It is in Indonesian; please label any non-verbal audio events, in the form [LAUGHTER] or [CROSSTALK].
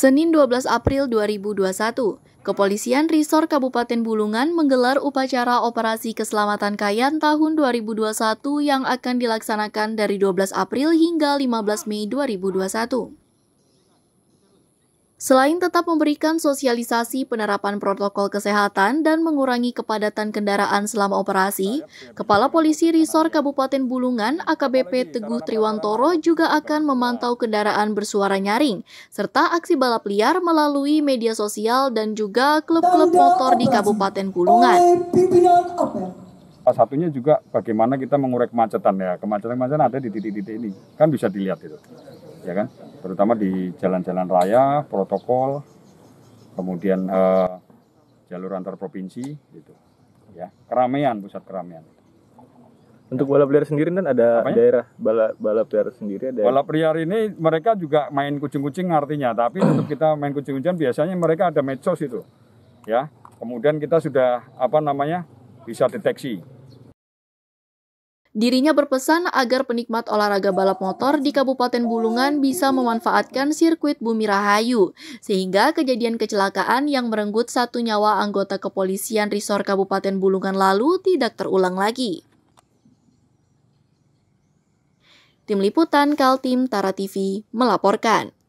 Senin 12 April 2021, Kepolisian Resor Kabupaten Bulungan menggelar upacara Operasi Keselamatan Kayan tahun 2021 yang akan dilaksanakan dari 12 April hingga 15 Mei 2021. Selain tetap memberikan sosialisasi penerapan protokol kesehatan dan mengurangi kepadatan kendaraan selama operasi, Kepala Polisi Risor Kabupaten Bulungan AKBP Teguh Triwantoro juga akan memantau kendaraan bersuara nyaring, serta aksi balap liar melalui media sosial dan juga klub-klub motor di Kabupaten Bulungan. Salah satunya juga bagaimana kita mengurai kemacetan ya, kemacetan-kemacetan ada di titik-titik ini, kan bisa dilihat itu, ya kan? terutama di jalan-jalan raya, protokol, kemudian eh, jalur antar provinsi gitu. Ya, keramaian pusat keramaian. Untuk balap liar sendiri kan ada Apanya? daerah balap balap liar sendiri ada. Balap liar ini mereka juga main kucing-kucing artinya, tapi untuk [CLEARS THROAT] kita main kucing kucing biasanya mereka ada medsos itu. Ya. Kemudian kita sudah apa namanya? bisa deteksi Dirinya berpesan agar penikmat olahraga balap motor di Kabupaten Bulungan bisa memanfaatkan sirkuit Bumi Rahayu, sehingga kejadian kecelakaan yang merenggut satu nyawa anggota kepolisian Resor Kabupaten Bulungan lalu tidak terulang lagi. Tim Liputan Kaltim Tara TV melaporkan.